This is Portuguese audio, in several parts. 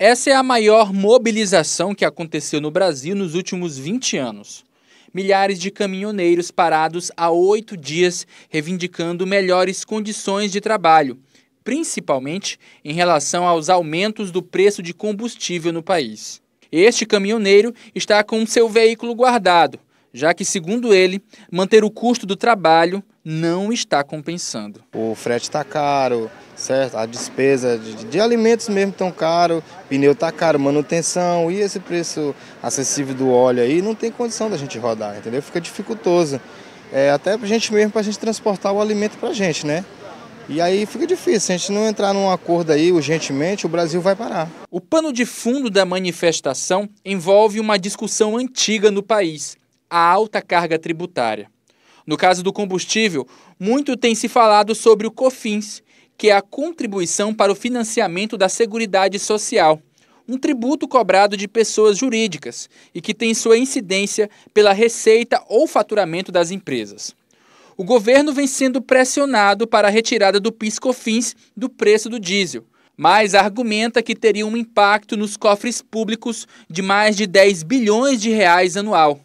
Essa é a maior mobilização que aconteceu no Brasil nos últimos 20 anos. Milhares de caminhoneiros parados há oito dias reivindicando melhores condições de trabalho, principalmente em relação aos aumentos do preço de combustível no país. Este caminhoneiro está com seu veículo guardado, já que, segundo ele, manter o custo do trabalho não está compensando. O frete está caro, certo? A despesa de, de alimentos mesmo tão caro, pneu está caro, manutenção e esse preço acessível do óleo aí não tem condição da gente rodar, entendeu? Fica dificultoso. É, até para a gente mesmo, para a gente transportar o alimento para a gente, né? E aí fica difícil, se a gente não entrar num acordo aí urgentemente, o Brasil vai parar. O pano de fundo da manifestação envolve uma discussão antiga no país, a alta carga tributária. No caso do combustível, muito tem se falado sobre o COFINS, que é a contribuição para o financiamento da Seguridade Social, um tributo cobrado de pessoas jurídicas e que tem sua incidência pela receita ou faturamento das empresas. O governo vem sendo pressionado para a retirada do PIS/COFINS do preço do diesel, mas argumenta que teria um impacto nos cofres públicos de mais de 10 bilhões de reais anual.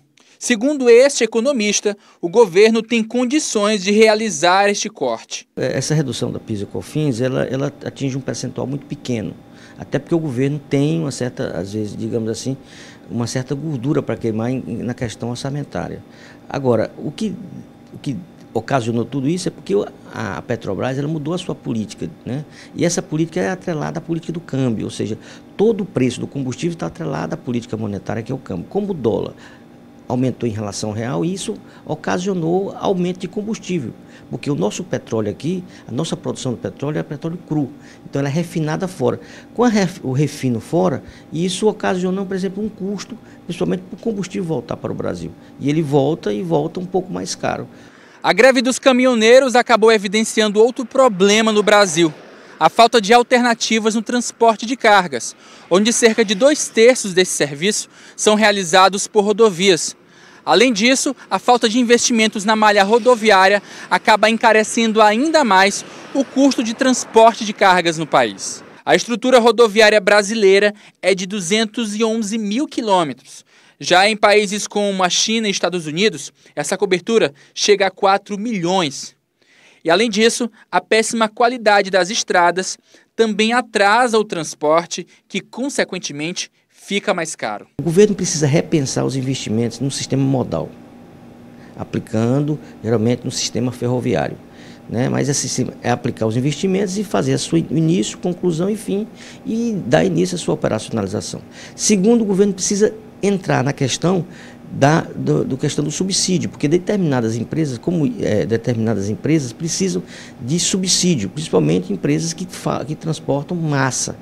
Segundo este economista, o governo tem condições de realizar este corte. É, essa redução da PIS e COFINS, ela, ela atinge um percentual muito pequeno, até porque o governo tem uma certa, às vezes, digamos assim, uma certa gordura para queimar na questão orçamentária. Agora, o que, o que ocasionou tudo isso é porque a Petrobras ela mudou a sua política. Né? E essa política é atrelada à política do câmbio, ou seja, todo o preço do combustível está atrelado à política monetária, que é o câmbio. Como o dólar aumentou em relação ao real e isso ocasionou aumento de combustível, porque o nosso petróleo aqui, a nossa produção de petróleo é petróleo cru, então ela é refinada fora. Com ref, o refino fora, isso ocasionou, por exemplo, um custo, principalmente para o combustível voltar para o Brasil. E ele volta e volta um pouco mais caro. A greve dos caminhoneiros acabou evidenciando outro problema no Brasil, a falta de alternativas no transporte de cargas, onde cerca de dois terços desse serviço são realizados por rodovias. Além disso, a falta de investimentos na malha rodoviária acaba encarecendo ainda mais o custo de transporte de cargas no país. A estrutura rodoviária brasileira é de 211 mil quilômetros. Já em países como a China e Estados Unidos, essa cobertura chega a 4 milhões. E além disso, a péssima qualidade das estradas também atrasa o transporte, que consequentemente fica mais caro. O governo precisa repensar os investimentos no sistema modal, aplicando geralmente no sistema ferroviário. Né? Mas esse é aplicar os investimentos e fazer a sua início, conclusão e fim, e dar início à sua operacionalização. Segundo, o governo precisa entrar na questão da do, do questão do subsídio, porque determinadas empresas, como é, determinadas empresas, precisam de subsídio, principalmente empresas que, que transportam massa.